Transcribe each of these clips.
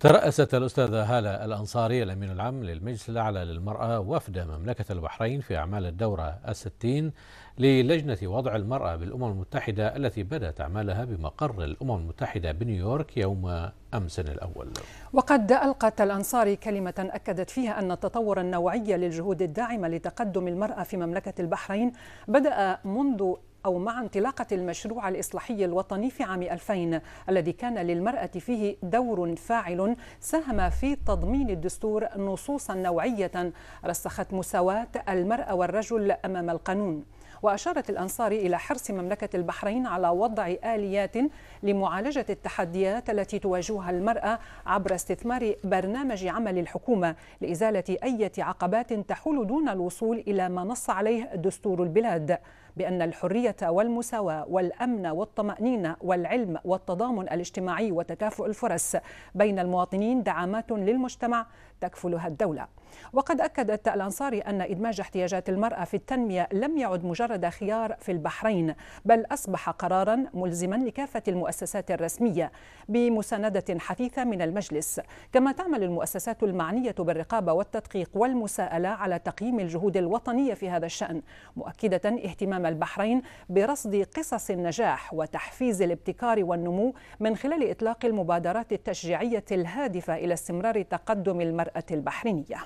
ترأست الأستاذة هالة الأنصاري الأمين العام للمجلس الأعلى للمرأة وفد مملكة البحرين في أعمال الدورة الستين للجنة وضع المرأة بالأمم المتحدة التي بدأت أعمالها بمقر الأمم المتحدة بنيويورك يوم أمس الأول وقد ألقت الأنصاري كلمة أكدت فيها أن التطور النوعي للجهود الداعمة لتقدم المرأة في مملكة البحرين بدأ منذ أو مع انطلاقة المشروع الإصلاحي الوطني في عام 2000 الذي كان للمرأة فيه دور فاعل ساهم في تضمين الدستور نصوصا نوعية رسخت مساواة المرأة والرجل أمام القانون وأشارت الأنصاري إلى حرص مملكة البحرين على وضع آليات لمعالجة التحديات التي تواجهها المرأة عبر استثمار برنامج عمل الحكومة لإزالة أي عقبات تحول دون الوصول إلى ما نص عليه دستور البلاد بأن الحرية والمساواة والأمن والطمأنينة والعلم والتضامن الاجتماعي وتكافؤ الفرص بين المواطنين دعامات للمجتمع تكفلها الدولة وقد أكدت الأنصاري أن إدماج احتياجات المرأة في التنمية لم يعد مجرد خيار في البحرين بل أصبح قرارا ملزما لكافة المؤسسات الرسمية بمساندة حثيثة من المجلس كما تعمل المؤسسات المعنية بالرقابة والتدقيق والمساءلة على تقييم الجهود الوطنية في هذا الشأن مؤكدة اهتمام البحرين برصد قصص النجاح وتحفيز الابتكار والنمو من خلال إطلاق المبادرات التشجيعية الهادفة إلى استمرار تقدم المرأة البحرينية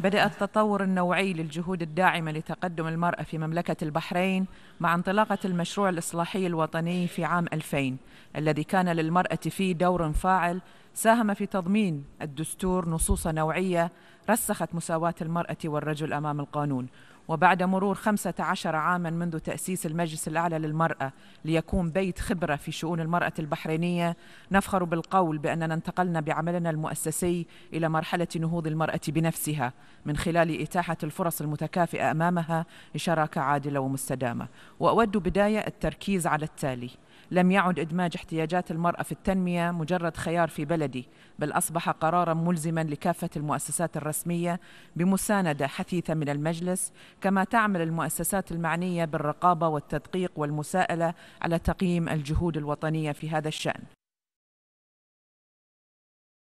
بدأ التطور النوعي للجهود الداعمة لتقدم المرأة في مملكة البحرين مع انطلاقة المشروع الإصلاحي الوطني في عام 2000 الذي كان للمرأة فيه دور فاعل ساهم في تضمين الدستور نصوص نوعية رسخت مساواة المرأة والرجل أمام القانون وبعد مرور 15 عاما منذ تأسيس المجلس الأعلى للمرأة ليكون بيت خبرة في شؤون المرأة البحرينية نفخر بالقول بأننا انتقلنا بعملنا المؤسسي إلى مرحلة نهوض المرأة بنفسها من خلال إتاحة الفرص المتكافئة أمامها لشراكة عادلة ومستدامة وأود بداية التركيز على التالي لم يعد إدماج احتياجات المرأة في التنمية مجرد خيار في بلدي بل أصبح قرارا ملزما لكافة المؤسسات الرسمية بمساندة حثيثة من المجلس كما تعمل المؤسسات المعنية بالرقابة والتدقيق والمساءلة على تقييم الجهود الوطنية في هذا الشأن